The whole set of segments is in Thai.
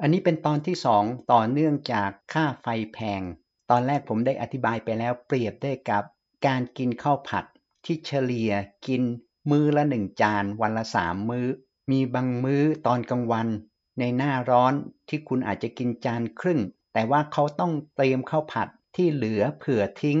อันนี้เป็นตอนที่สองต่อเนื่องจากค่าไฟแพง ตอนแรกผมได้อธิบายไปแล้วเปรียบได้กับ การกินข้าวผัด ที่เฉลี่ย กิน มื้อละหนึ่งจาน วันละสามมื้อ มีบางมื้อตอนกลางวัน ในหน้าร้อนที่คุณอาจจะกินจานครึ่ง แต่ว่าเขาต้องเตรียมข้าวผัดที่เหลือเผื่อทิ้ง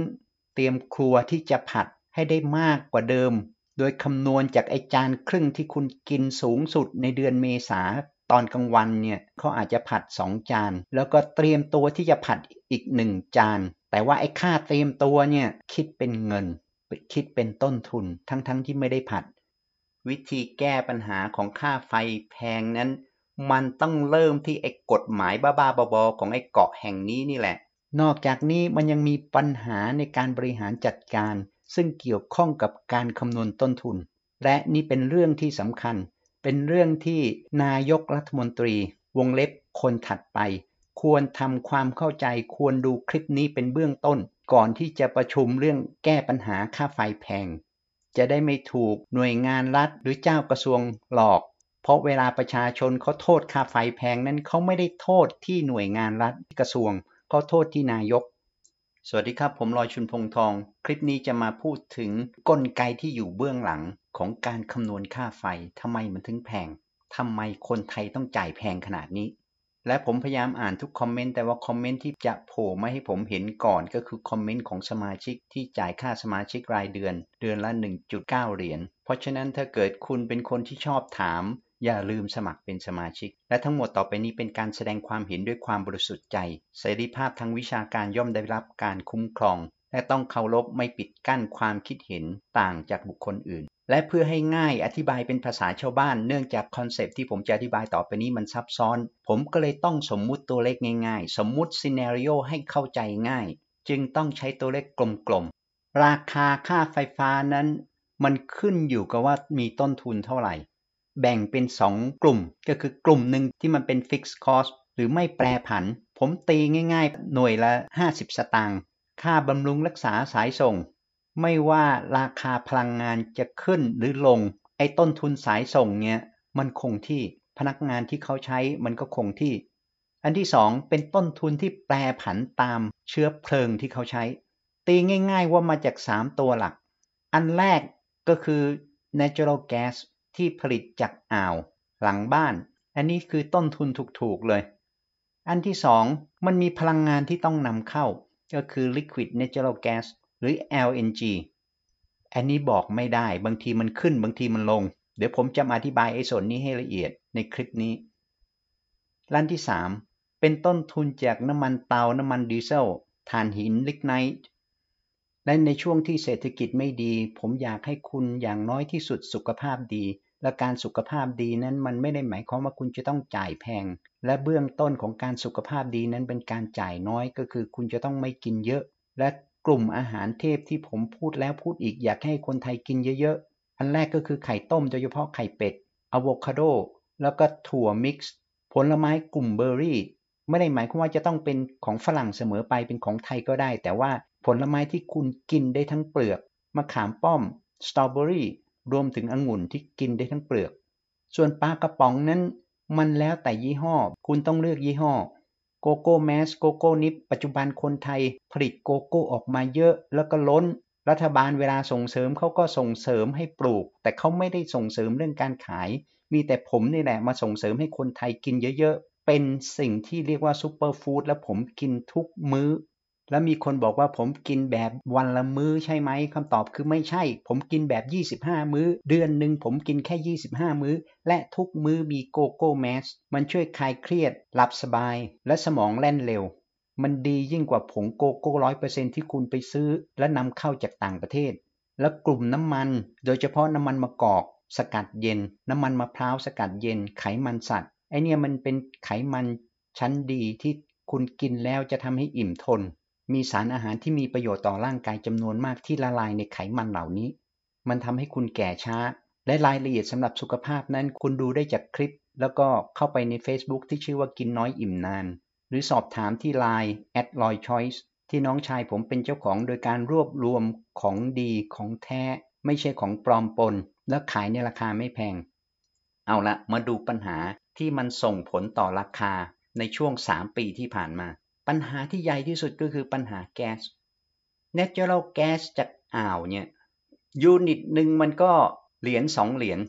เตรียมครัวที่จะผัดให้ได้มากกว่าเดิม โดยคำนวณจากไอจานครึ่งที่คุณกินสูงสุดในเดือนเมษาตอนกลางวันเนี่ยเขาอาจจะผัด 2 จาน แล้วก็เตรียมตัวที่จะผัดอีก 1 จาน แต่ว่าไอ้ค่าเตรียมตัวเนี่ยคิดเป็นเงิน คิดเป็นต้นทุนทั้งๆทที่ไม่ได้ผัด วิธีแก้ปัญหาของค่าไฟแพงนั้น มันต้องเริ่มที่ไอ้กฎหมายบ้าๆบอๆของไอ้เกาะแห่งนี้นี่แหละ นอกจากนี้มันยังมีปัญหาในการบริหารจัดการ ซึ่งเกี่ยวข้องกับการคำนวณต้นทุน และนี่เป็นเรื่องที่สำคัญเป็นเรื่องที่นายกรัฐมนตรีวงเล็บคนถัดไป ควรทำความเข้าใจควรดูคลิปนี้เป็นเบื้องต้น ก่อนที่จะประชุมเรื่องแก้ปัญหาค่าไฟแพง จะได้ไม่ถูกหน่วยงานรัฐหรือเจ้ากระทรวงหลอก เพราะเวลาประชาชนเขาโทษค่าไฟแพงนั้นเขาไม่ได้โทษที่หน่วยงานรัฐกระทรวงเขาโทษที่นายกสวัสดีครับผมลอยชุนพงทอง คลิปนี้จะมาพูดถึงกลไกที่อยู่เบื้องหลังของการคำนวณค่าไฟทำไมมันถึงแพงทำไมคนไทยต้องจ่ายแพงขนาดนี้ และผมพยายามอ่านทุกคอมเมนต์แต่ว่าคอมเมนต์ที่จะโผล่มาให้ผมเห็นก่อนก็คือคอมเมนต์ของสมาชิกที่จ่ายค่าสมาชิกรายเดือน เดือนละ 1.9 เหรียญเพราะฉะนั้นถ้าเกิดคุณเป็นคนที่ชอบถามอย่าลืมสมัครเป็นสมาชิก และทั้งหมดต่อไปนี้เป็นการแสดงความเห็นด้วยความบริสุทธิ์ใจ เสรีภาพทางวิชาการย่อมได้รับการคุ้มครอง และต้องเคารพไม่ปิดกั้นความคิดเห็นต่างจากบุคคลอื่น และเพื่อให้ง่ายอธิบายเป็นภาษาชาวบ้าน เนื่องจากคอนเซปที่ผมจะอธิบายต่อไปนี้มันซับซ้อน ผมก็เลยต้องสมมุติตัวเลขง่ายๆ สมมุติซีเนริโอให้เข้าใจง่าย จึงต้องใช้ตัวเลขกลมๆ ราคาค่าไฟฟ้านั้น มันขึ้นอยู่กับว่ามีต้นทุนเท่าไหร่แบ่งเป็น 2 กลุ่มก็คือกลุ่มหนึ่งที่มันเป็นฟิกซ์คอสหรือไม่แปรผัน ผมตีง่ายๆ หน่วยละ 50 สตางค์ค่าบำรุงรักษาสายส่ง ไม่ว่าราคาพลังงานจะขึ้นหรือลง ไอ้ต้นทุนสายส่งเนี่ย มันคงที่พนักงานที่เขาใช้มันก็คงที่ อันที่สองเป็นต้นทุนที่แปรผันตามเชื้อเพลิงที่เขาใช้ ตีง่าย ๆว่ามาจาก 3 ตัวหลัก อันแรกก็คือ natural gas ที่ผลิตจากอ่าว หลังบ้าน อันนี้คือต้นทุนถูกๆ เลย อันที่สองมันมีพลังงานที่ต้องนำเข้า ก็คือ liquid natural gas หรือ LNG อันนี้บอกไม่ได้บางทีมันขึ้นบางทีมันลง เดี๋ยวผมจะอธิบายไอ้ส่วนนี้ให้ละเอียดในคลิปนี้ล้านที่ 3 เป็นต้นทุนจากน้ำมันเตาน้ำมันดีเซลถ่านหิน ลิกไนต์ และในช่วงที่เศรษฐกิจไม่ดี ผมอยากให้คุณอย่างน้อยที่สุดสุขภาพดีและการสุขภาพดีนั้นมันไม่ได้หมายความว่าคุณจะต้องจ่ายแพง และเบื้องต้นของการสุขภาพดีนั้นเป็นการจ่ายน้อยก็คือคุณจะต้องไม่กินเยอะ และกลุ่มอาหารเทพที่ผมพูดแล้วพูดอีกอยากให้คนไทยกินเยอะๆ อันแรกก็คือไข่ต้มโดยเฉพาะไข่เป็ดอะโวคาโดแล้วก็ถั่วมิกซ์ผลไม้กลุ่มเบอร์รี่ไม่ได้หมายความว่าจะต้องเป็นของฝรั่งเสมอไปเป็นของไทยก็ได้ แต่ว่าผลไม้ที่คุณกินได้ทั้งเปลือกมะขามป้อมสตรอเบอรี่รวมถึงองุ่นที่กินได้ทั้งเปลือก ส่วนปลากระป๋องนั้น มันแล้วแต่ยี่ห้อ คุณต้องเลือกยี่ห้อ โกโก้แมสโกโก้นิปปัจจุบันคนไทยผลิตโกโก้ออกมาเยอะ แล้วก็ล้น รัฐบาลเวลาส่งเสริมเขาก็ส่งเสริมให้ปลูก แต่เขาไม่ได้ส่งเสริมเรื่องการขาย มีแต่ผมนี่แหละมาส่งเสริมให้คนไทยกินเยอะๆ เป็นสิ่งที่เรียกว่าซูเปอร์ฟู้ดและผมกินทุกมื้อแล้วมีคนบอกว่าผมกินแบบวันละมื้อใช่ไหม คำตอบคือไม่ใช่ ผมกินแบบ 25 มื้อ เดือนหนึ่งผมกินแค่ 25 มื้อ และทุกมื้อมีโกโก้แมส มันช่วยคลายเครียด หลับสบาย และสมองแล่นเร็ว มันดียิ่งกว่าผงโกโก้ร้อยเปอร์เซ็นที่คุณไปซื้อ และนำเข้าจากต่างประเทศ และกลุ่มน้ำมัน โดยเฉพาะน้ำมันมะกอก สกัดเย็น น้ำมันมะพร้าวสกัดเย็น ไขมันสัตว์ไอเนี่ยมันเป็นไขมัน ชั้นดีที่คุณกินแล้วจะทำให้อิ่มทนมีสารอาหารที่มีประโยชน์ต่อร่างกายจำนวนมากที่ละลายในไขมันเหล่านี้ มันทำให้คุณแก่ช้า และรายละเอียดสำหรับสุขภาพนั้นคุณดูได้จากคลิป แล้วก็เข้าไปใน Facebook ที่ชื่อว่ากินน้อยอิ่มนาน หรือสอบถามที่ Line at l o y choice ที่น้องชายผมเป็นเจ้าของโดยการรวบรวมของดีของแท้ ไม่ใช่ของปลอมปนและขายในราคาไม่แพง เอาละมาดูปัญหาที่มันส่งผลต่อราคาในช่วง3ปีที่ผ่านมาปัญหาที่ใหญ่ที่สุดก็คือปัญหาแก๊ส natural gas จากอ่าวเนี่ยยูนิตหนึ่งมันก็เหรียญสองเหรียญ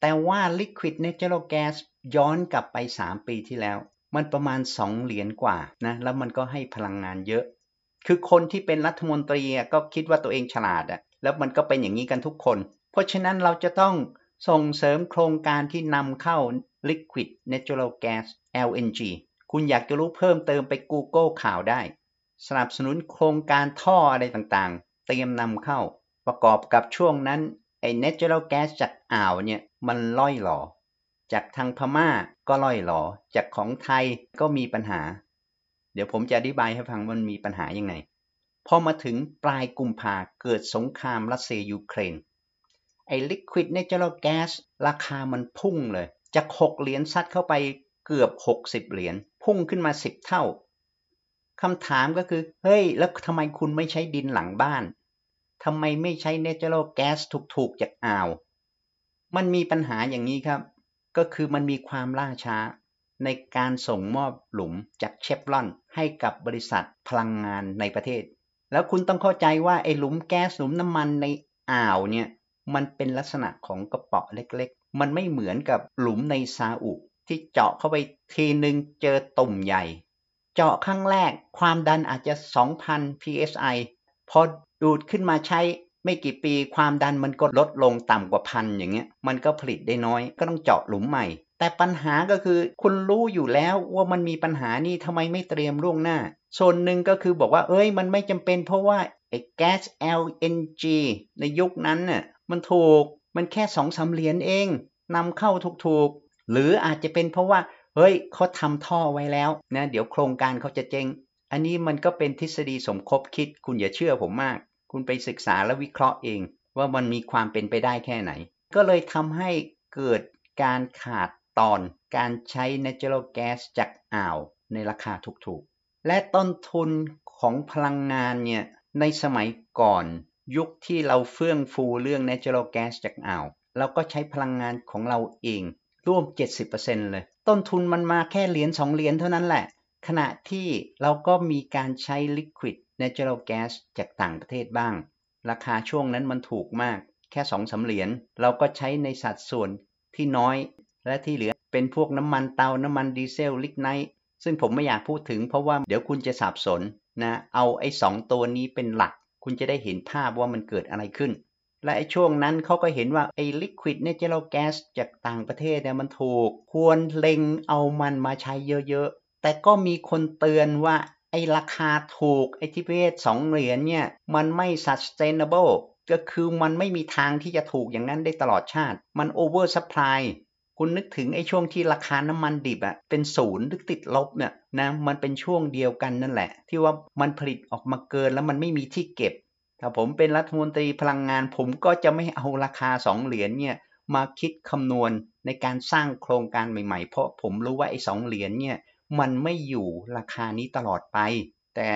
แต่ว่า liquid natural gas ย้อนกลับไป 3 ปีที่แล้ว มันประมาณ 2 เหรียญกว่านะ แล้วมันก็ให้พลังงานเยอะ คือคนที่เป็นรัฐมนตรีก็คิดว่าตัวเองฉลาดอะแล้วมันก็เป็นอย่างนี้กันทุกคน เพราะฉะนั้นเราจะต้องส่งเสริมโครงการที่นำเข้า liquid natural gas LNG คุณอยากจะรู้เพิ่มเติมไป Google ข่าวได้ สนับสนุนโครงการท่ออะไรต่างๆ เตรียมนำเข้า ประกอบกับช่วงนั้น ไอ้ natural gas จากอ่าวเนี่ย มันล่อยหลอ จากทางพม่าก็ล่อยหลอ จากของไทยก็มีปัญหา เดี๋ยวผมจะอธิบายให้ฟังมันมีปัญหายังไง พอมาถึงปลายกุมภาเกิดสงครามรัสเซียยูเครน ไอ้ liquid natural gas ราคามันพุ่งเลย จาก6เหรียญซัดเข้าไปเกือบ60 เหรียญพุ่งขึ้นมาสิบเท่า คำถามก็คือ เฮ้ย แล้วทำไมคุณไม่ใช้ดินหลังบ้าน ทำไมไม่ใช้เนเจอรลแก๊สถูกๆจากอ่าว มันมีปัญหาอย่างนี้ครับ ก็คือมันมีความล่าช้าในการส่งมอบหลุมจากเชฟรอน ให้กับบริษัทพลังงานในประเทศ แล้วคุณต้องเข้าใจว่าไอ้หลุมแก๊สหลุมน้ำมันในอ่าวเนี่ย มันเป็นลักษณะของกระป๋อเล็กๆ มันไม่เหมือนกับหลุมในซาอุที่เจาะเข้าไปทีหนึ่งเจอตุ่มใหญ่ เจาะครั้งแรกความดันอาจจะ 2,000 psi พอดูดขึ้นมาใช้ ไม่กี่ปีความดันมันก็ลดลงต่ำกว่าพันอย่างเงี้ยมันก็ผลิตได้น้อยก็ต้องเจาะหลุมใหม่ แต่ปัญหาก็คือคุณรู้อยู่แล้วว่ามันมีปัญหานี่ทำไมไม่เตรียมล่วงหน้า ส่วนหนึ่งก็คือบอกว่าเอ้ย มันไม่จำเป็นเพราะว่าไอ้แก๊ส LNG ในยุคนั้นน่ะมันถูกมันแค่สองสาเหรียญเองนำเข้าถูกๆหรืออาจจะเป็นเพราะว่า เฮ้ยเขาทำท่อไว้แล้วนะเดี๋ยวโครงการเขาจะเจ๊งอันนี้มันก็เป็นทฤษฎีสมคบคิดคุณอย่าเชื่อผมมาก คุณไปศึกษาและวิเคราะห์เอง ว่ามันมีความเป็นไปได้แค่ไหน ก็เลยทำให้เกิดการขาดตอนการใช้น a t u r a แก๊สจากอ่าว ในราคาถูกๆ และต้นทุนของพลังงานเนี่ย ในสมัยก่อน ยุคที่เราเฟื่องฟูเรื่องน a t u r a แก๊สจากอ่าวเราก็ใช้พลังงานของเราเองร่วม 70%เลย ต้นทุนมันมาแค่เหรียญ2เหรียญเท่านั้นแหละ ขณะที่เราก็มีการใช้ liquid n a t u ล a แก๊สจากต่างประเทศบ้าง ราคาช่วงนั้นมันถูกมากแค่2อสเหรียญเราก็ใช้ในสัดส่วนที่น้อย และที่เหลือเป็นพวกน้ำมันเตา น้ำมันดีเซล ลิกไนท์ ซึ่งผมไม่อยากพูดถึงเพราะว่าเดี๋ยวคุณจะสับสนนะ เอาไอ้สองตัวนี้เป็นหลัก คุณจะได้เห็นภาพว่ามันเกิดอะไรขึ้นและไอ้ช่วงนั้นเขาก็เห็นว่า ไอ้ลิควิดเนเจอราลแก๊สจากต่างประเทศเนี่ยมันถูก ควรเล็งเอามันมาใช้เยอะ ๆ แต่ก็มีคนเตือนว่าไอ้ราคาถูก ไอ้ทิเบตสองเหรียญเนี่ย มันไม่ sustainable ก็คือมันไม่มีทางที่จะถูกอย่างนั้นได้ตลอดชาติ มัน over supply คุณนึกถึงไอ้ช่วงที่ราคาน้ำมันดิบอะเป็นศูนย์หรือติดลบเนี่ยนะมันเป็นช่วงเดียวกันนั่นแหละ ที่ว่ามันผลิตออกมาเกินแล้วมันไม่มีที่เก็บถ้าผมเป็นรัฐมนตรีพลังงาน ผมก็จะไม่เอาราคาสองเหรียญเนี่ยมาคิดคำนวณในการสร้างโครงการใหม่ๆ เพราะผมรู้ว่าไอ้สองเหรียญเนี่ยมันไม่อยู่ราคานี้ตลอดไป แต่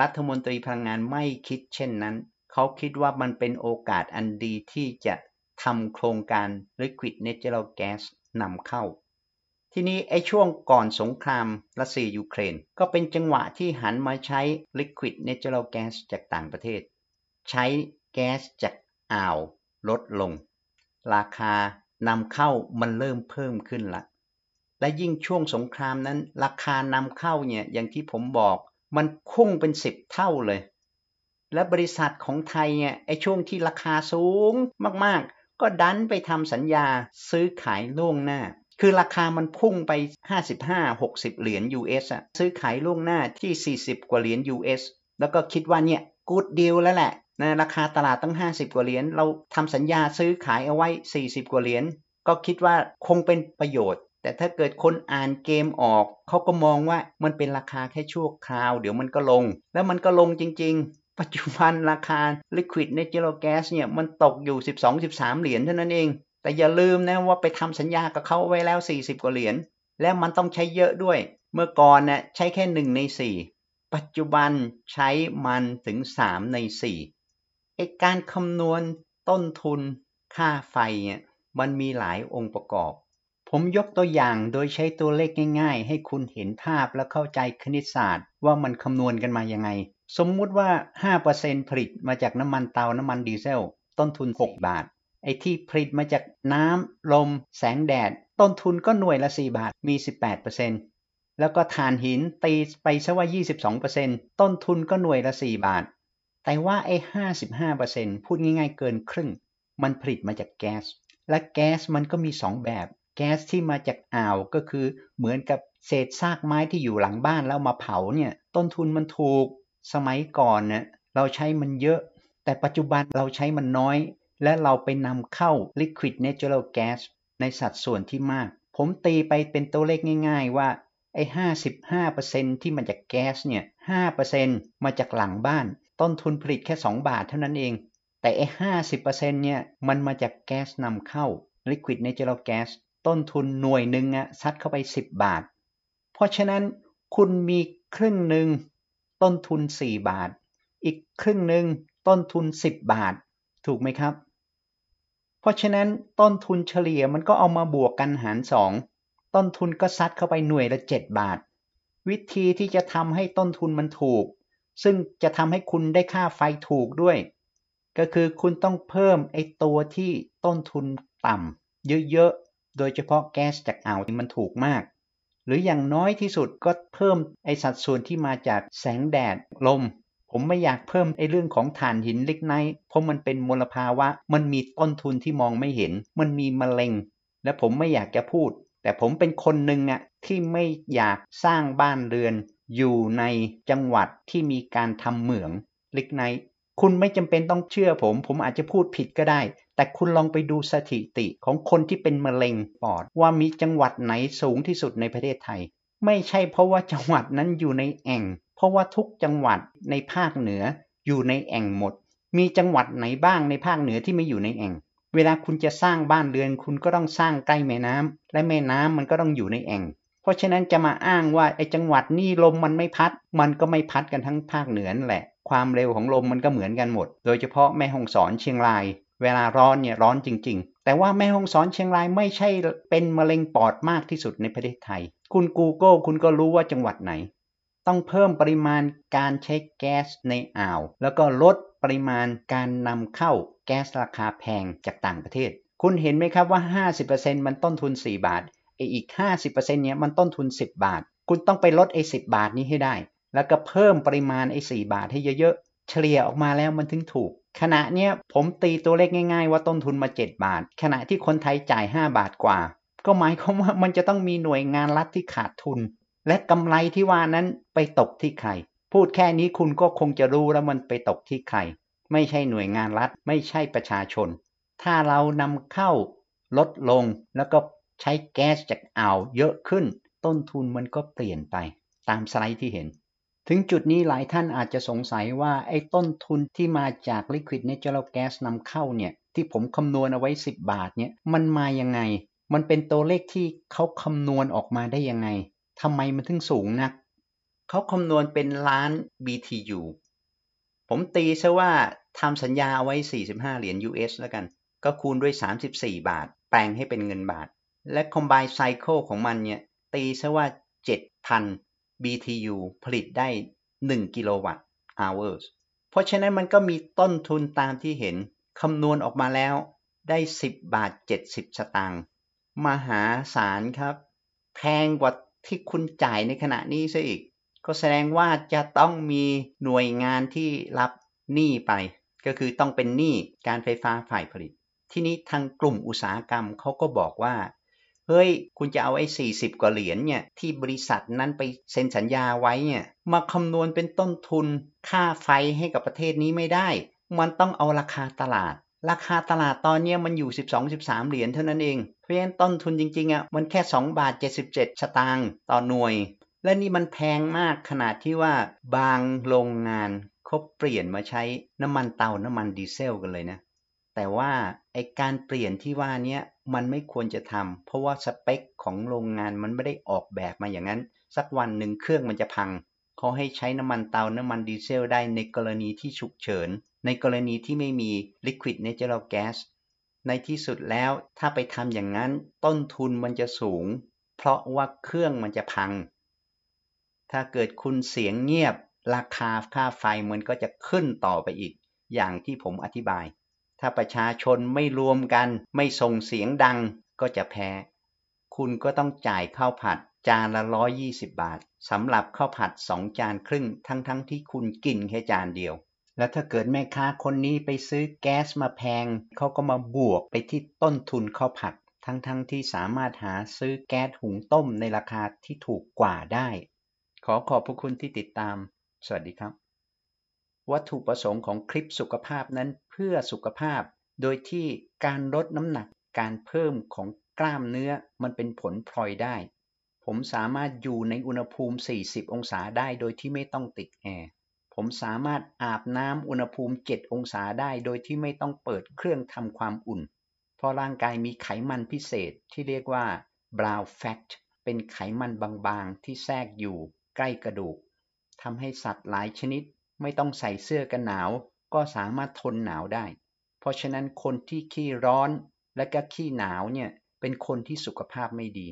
รัฐมนตรีพลังงานไม่คิดเช่นนั้นเขาคิดว่ามันเป็นโอกาสอันดีที่จะทำโครงการ Liquid Natural Gas นำเข้าทีนี้ไอ้ช่วงก่อนสงครามรัสเซียยูเครนก็เป็นจังหวะที่หันมาใช้ Liquid Natural Gas จากต่างประเทศใช้แก๊สจากอ่าวลดลง ราคานำเข้ามันเริ่มเพิ่มขึ้นละ และยิ่งช่วงสงครามนั้น ราคานำเข้าเนี่ยอย่างที่ผมบอกมันพุ่งเป็นสิบเท่าเลย และบริษัทของไทยเนี่ยไอช่วงที่ราคาสูงมากๆ ก็ดันไปทำสัญญาซื้อขายล่วงหน้า คือราคามันพุ่งไป 55-60 เหรียญ US อะซื้อขายล่วงหน้าที่ 40 กว่าเหรียญ US แล้วก็คิดว่าเนี่ยกูดดีลแล้วแหละในราคาตลาดตั้ง 50 กว่าเหรียญ เราทำสัญญาซื้อขายเอาไว้ 40 กว่าเหรียญ ก็คิดว่าคงเป็นประโยชน์ แต่ถ้าเกิดคนอ่านเกมออก เขาก็มองว่ามันเป็นราคาแค่ชั่วคราว เดี๋ยวมันก็ลง แล้วมันก็ลงจริงๆ ปัจจุบันราคา Liquid Natural Gas เนี่ย มันตกอยู่12-13เหรียญเท่านั้นเอง แต่อย่าลืมนะว่าไปทำสัญญากับเขาไว้แล้ว 40กว่าเหรียญ แล้วมันต้องใช้เยอะด้วย เมื่อก่อนนะ่ยใช้แค่1ใน 4 ปัจจุบันใช้มันถึง 3 ใน4ไอการคำนวณต้นทุน ค่าไฟเนี่ยมันมีหลายองค์ประกอบ ผมยกตัวอย่างโดยใช้ตัวเลขง่ายๆ ให้คุณเห็นภาพและเข้าใจคณิตศาสตร์ ว่ามันคำนวณกันมายังไง สมมุติว่า 5%ผลิตมาจากน้ำมันเตา น้ำมันดีเซล ต้นทุน 6 บาท ไอ้ที่ผลิตมาจากน้ำ ลม แสงแดด ต้นทุนก็หน่วยละ 4 บาท มี 18%แล้วก็ถ่านหิน ตีไปซะว่า 22%ต้นทุนก็หน่วยละ 4 บาทแต่ว่าไอ้ห้าสิบห้าเปอร์เซ็นพูดง่ายๆเกินครึ่ง มันผลิตมาจากแก๊สและแก๊สมันก็มีสองแบบแก๊สที่มาจากอ่าว ก็คือเหมือนกับเศษซากไม้ที่อยู่หลังบ้านแล้วมาเผาเนี่ยต้นทุนมันถูกสมัยก่อนเนี่ยเราใช้มันเยอะ แต่ปัจจุบันเราใช้มันน้อย และเราไปนำเข้า liquid natural gas ในสัดส่วนที่มาก ผมตีไปเป็นตัวเลขง่ายๆว่าไอ้ห้าสิบห้าเปอร์เซ็นที่มาจากแก๊สเนี่ยห้าเปอร์เซ็นมาจากหลังบ้านต้นทุนผลิตแค่ 2 บาทเท่านั้นเอง แต่ไอ้ห้าสิบเปอร์เซ็นเนี่ยมันมาจากแก๊สนำเข้า liquid natural gas ต้นทุนหน่วยหนึ่งอะซัดเข้าไป 10 บาท เพราะฉะนั้นคุณมีครึ่งหนึ่งต้นทุน 4 บาท อีกครึ่งหนึ่งต้นทุน 10 บาทถูกไหมครับ เพราะฉะนั้นต้นทุนเฉลี่ยมันก็เอามาบวกกันหาร 2 ต้นทุนก็ซัดเข้าไปหน่วยละ 7 บาท วิธีที่จะทำให้ต้นทุนมันถูกซึ่งจะทำให้คุณได้ค่าไฟถูกด้วย ก็คือคุณต้องเพิ่มไอตัวที่ต้นทุนต่ำเยอะๆ โดยเฉพาะแก๊สจากอ่าวที่มันถูกมาก หรืออย่างน้อยที่สุดก็เพิ่มไอสัดส่วนที่มาจากแสงแดดลม ผมไม่อยากเพิ่มไอเรื่องของถ่านหินเล็กน้อยเพราะมันเป็นมลภาวะ มันมีต้นทุนที่มองไม่เห็น มันมีมะเร็ง และผมไม่อยากจะพูด แต่ผมเป็นคนหนึ่งอะที่ไม่อยากสร้างบ้านเรือนอยู่ในจังหวัดที่มีการทำเหมืองลิกไนท์คุณไม่จำเป็นต้องเชื่อผม ผมอาจจะพูดผิดก็ได้ แต่คุณลองไปดูสถิติของคนที่เป็นมะเร็งปอดว่ามีจังหวัดไหนสูงที่สุดในประเทศไทย ไม่ใช่เพราะว่าจังหวัดนั้นอยู่ในแอ่งเพราะว่าทุกจังหวัดในภาคเหนืออยู่ในแอ่งหมด มีจังหวัดไหนบ้างในภาคเหนือที่ไม่อยู่ในแอ่งเวลาคุณจะสร้างบ้านเรือนคุณก็ต้องสร้างใกล้แม่น้ำและแม่น้ำมันก็ต้องอยู่ในแอ่งราะฉะนั้นจะมาอ้างว่าไอ้จังหวัดนี่ลมมันไม่พัด มันก็ไม่พัดกันทั้งภาคเหนือแหละ ความเร็วของลมมันก็เหมือนกันหมด โดยเฉพาะแม่ฮ่องสอนเชียงราย เวลาร้อนเนี่ยร้อนจริงๆ แต่ว่าแม่ฮ่องสอนเชียงรายไม่ใช่เป็นมะเร็งปอดมากที่สุดในประเทศไทย คุณ Google คุณก็รู้ว่าจังหวัดไหน ต้องเพิ่มปริมาณการใช้แก๊สในอ่าว แล้วก็ลดปริมาณการนำเข้าแก๊สราคาแพงจากต่างประเทศ คุณเห็นไหมครับว่า 50%มันต้นทุน 4 บาทไออีก 50%เนี้ยมันต้นทุน 10 บาท คุณต้องไปลดไอ้สิบาทนี้ให้ได้ แล้วก็เพิ่มปริมาณไอ้สบาทให้เยอะๆ เฉลี่ยออกมาแล้วมันถึงถูก ขณะเนี้ย ผมตีตัวเลขง่ายๆว่าต้นทุนมา 7 บาท ขณะที่คนไทยจ่าย 5 บาทกว่า ก็หมายความว่ามันจะต้องมีหน่วยงานรัฐที่ขาดทุน และกำไรที่ว่านั้นไปตกที่ใคร พูดแค่นี้คุณก็คงจะรู้แล้วมันไปตกที่ใครไม่ใช่หน่วยงานรัฐไม่ใช่ประชาชน ถ้าเรานำเข้าลดลงแล้วก็ใช้แก๊สจากอ่าวเยอะขึ้น ต้นทุนมันก็เปลี่ยนไปตามสไลด์ที่เห็น ถึงจุดนี้หลายท่านอาจจะสงสัยว่าไอ้ต้นทุนที่มาจากล l i q u i เ n a t u r a แก๊สนำเข้าเนี่ยที่ผมคำนวณเอาไว้ 10 บาทเนี่ยมันมายังไง มันเป็นตัวเลขที่เขาคำนวณออกมาได้ยังไงทำไมมันถึงสูงนัก เขาคำนวณเป็นล้าน BTU ผมตีซะว่าทำสัญญาเอาไว้ 45 เหรียญ US แล้วกัน ก็คูณด้วย 34 บาท แปลงให้เป็นเงินบาทและคอม b บ n e ไซเคิของมันเนี่ย ตีซะว่า 7,000 BTU ผลิตได้1กิโลวัตต์ hours เพราะฉะนั้นมันก็มีต้นทุนตามที่เห็นคำนวณออกมาแล้วได้ 10 บาท 70 สตางค์มหาศาลครับ แพงกว่าที่คุณจ่ายในขณะนี้ซะอีก ก็แสดงว่าจะต้องมีหน่วยงานที่รับหนี้ไป ก็คือต้องเป็นหนี้การไฟฟ้าฝ่ายผลิต ที่นี้ทางกลุ่มอุตสาหกรรมเขาก็บอกว่าเฮ้ย คุณจะเอาไอ้สี่สิบกว่าเหรียญเนี่ย ที่บริษัทนั้นไปเซ็นสัญญาไว้เนี่ย มาคำนวณเป็นต้นทุนค่าไฟให้กับประเทศนี้ไม่ได้ มันต้องเอาราคาตลาด ราคาตลาดตอนนี้มันอยู่ 12-13 เหรียญเท่านั้นเอง เพราะฉะนั้นต้นทุนจริงๆอะ่ะมันแค่ 2 บาท 77 สตางค์ต่อหน่วย และนี่มันแพงมากขนาดที่ว่าบางโรงงานเขาเปลี่ยนมาใช้น้ำมันเตา น้ำมันดีเซล กันเลยนะ แต่ว่าไอการเปลี่ยนที่ว่านี้มันไม่ควรจะทำ เพราะว่าสเปคของโรงงานมันไม่ได้ออกแบบมาอย่างนั้น สักวันหนึ่งเครื่องมันจะพังเขาให้ใช้น้ำมันเตา น้ำมันดีเซลได้ในกรณีที่ฉุกเฉิน ในกรณีที่ไม่มี liquid n a t u r a แ gas ในที่สุดแล้วถ้าไปทำอย่างนั้นต้นทุนมันจะสูง เพราะว่าเครื่องมันจะพัง ถ้าเกิดคุณเสียงเงียบราคาค่าไฟมันก็จะขึ้นต่อไปอีกอย่างที่ผมอธิบายถ้าประชาชนไม่รวมกันไม่ส่งเสียงดัง ก็จะแพ้ คุณก็ต้องจ่ายข้าวผัด จานละร้อยี่สิบบาทสำหรับข้าวผัดสองจานครึ่ง ทั้งๆทที่คุณกินแค่จานเดียว แล้วถ้าเกิดแม่ค้าคนนี้ไปซื้อแก๊สมาแพงเขาก็มาบวกไปที่ต้นทุนข้าวผัด ทั้งๆทที่สามารถหาซื้อแก๊สหุงต้มในราคาที่ถูกกว่าได้ ขอขอบพระคุณที่ติดตาม สวัสดีครับวัตถุประสงค์ของคลิปสุขภาพนั้นเพื่อสุขภาพ โดยที่การลดน้ำหนัก การเพิ่มของกล้ามเนื้อมันเป็นผลพลอยได้ ผมสามารถอยู่ในอุณหภูมิ 40 องศาได้โดยที่ไม่ต้องติดแอร์ ผมสามารถอาบน้ำอุณหภูมิ 7 องศาได้ โดยที่ไม่ต้องเปิดเครื่องทำความอุ่นเพราะร่างกายมีไขมันพิเศษที่เรียกว่า brown fat เป็นไขมันบางๆที่แทรกอยู่ ใกล้กระดูกทำให้สัตว์หลายชนิดไม่ต้องใส่เสื้อกันหนาว ก็สามารถทนหนาวได้ เพราะฉะนั้นคนที่ขี้ร้อนและก็ขี้หนาวเนี่ย เป็นคนที่สุขภาพไม่ดี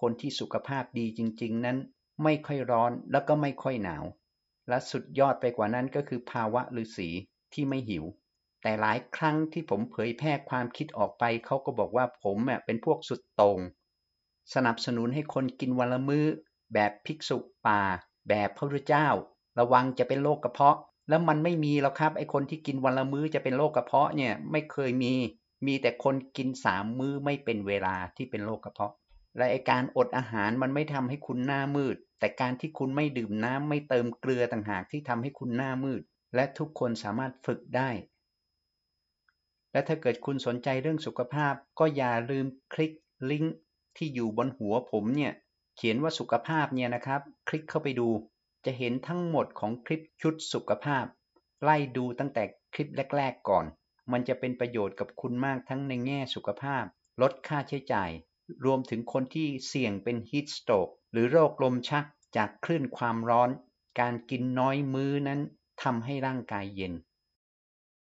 คนที่สุขภาพดีจริงๆ นั้น ไม่ค่อยร้อนแล้วก็ไม่ค่อยหนาว และสุดยอดไปกว่านั้นก็คือภาวะฤาษีที่ไม่หิว แต่หลายครั้งที่ผมเผยแพร่ความคิดออกไปเขาก็บอกว่าผมเป็นพวกสุดตรง สนับสนุนให้คนกินวันละมื้อแบบภิกษุป่าแบบพระพุทธเจ้าระวังจะเป็นโรคกระเพาะ แล้วมันไม่มีแล้วครับไอคนที่กินวันละมื้อจะเป็นโรคกระเพาะเนี่ยไม่เคยมี มีแต่คนกินสามมื้อไม่เป็นเวลาที่เป็นโรคกระเพาะ และไอการอดอาหารมันไม่ทำให้คุณหน้ามืด แต่การที่คุณไม่ดื่มน้ำไม่เติมเกลือต่างหากที่ทำให้คุณหน้ามืด และทุกคนสามารถฝึกได้ และถ้าเกิดคุณสนใจเรื่องสุขภาพก็อย่าลืมคลิกลิงก์ที่อยู่บนหัวผมเนี่ยเขียนว่าสุขภาพเนี่ยนะครับ คลิกเข้าไปดูจะเห็นทั้งหมดของคลิปชุดสุขภาพ ไล่ดูตั้งแต่คลิปแรกๆก่อน มันจะเป็นประโยชน์กับคุณมากทั้งในแง่สุขภาพ ลดค่าใช้จ่าย รวมถึงคนที่เสี่ยงเป็นฮีทสโตรกหรือโรคลมชักจากคลื่นความร้อน การกินน้อยมื้อนั้นทำให้ร่างกายเย็น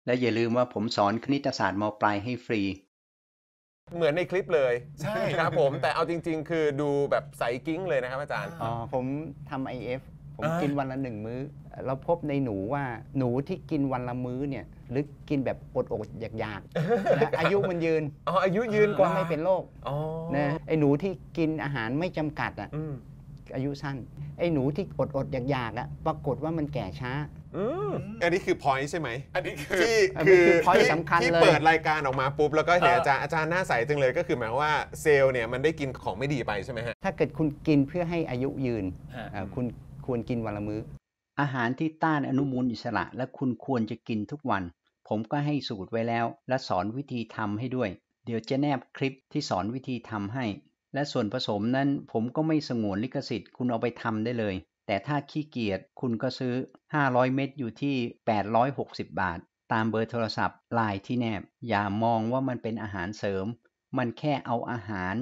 และอย่าลืมว่าผมสอนคณิตศาสตร์มปลายให้ฟรี เหมือนในคลิปเลย ใช่ครับผมแต่เอาจริงๆคือดูแบบใสกิ้งเลยนะครับอาจารย์อ๋อผมทำ IF ผมกินวันละหนึ่งมื้อเราพบในหนูว่าหนูที่กินวันละมื้อเนี่ย หรือกินแบบอดอกอยากๆนะอายุมันยืนอ๋ออายุยืนกว่าไม่เป็นโรคนะไอ้หนูที่กินอาหารไม่จำกัดอ่ะอายุสั้น ไอ้หนูที่อดอดอยากๆอ่ะปรากฏว่ามันแก่ช้าอันนี้คือพอยใช่ไหมอันนี้คือที่คือพอยสำคัญเลยที่เปิดรายการออกมาปุ๊บแล้วก็เห็นอาจารย์อาจารย์หน้าใสจังเลยก็คือหมายว่าเซลล์เนี่ยมันได้กินของไม่ดีไปใช่ไหมฮะถ้าเกิดคุณกินเพื่อให้อายุยืนคุณควรกินวันละมือ้อ อาหารที่ต้านอนุมูลอิสระและคุณควรจะกินทุกวัน ผมก็ให้สูตรไว้แล้ว และสอนวิธีทำให้ด้วย เดี๋ยวจะแนบคลิปที่สอนวิธีทำให้ และส่วนผสมนั้นผมก็ไม่สงวนลิขสิทธิ์คุณเอาไปทำได้เลย แต่ถ้าขี้เกียจคุณก็ซื้อ 500 เม็ดอยู่ที่ 860 บาท ตามเบอร์โทรศัพท์ ลายที่แนบ อย่ามองว่ามันเป็นอาหารเสริม มันแค่เอาอาหาร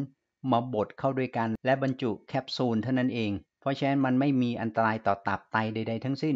มาบดเข้าด้วยกัน และบรรจุแคปซูลเท่านั้นเองเพราะฉะนั้นมันไม่มีอันตรายต่อตับไตใดๆทั้งสิ้น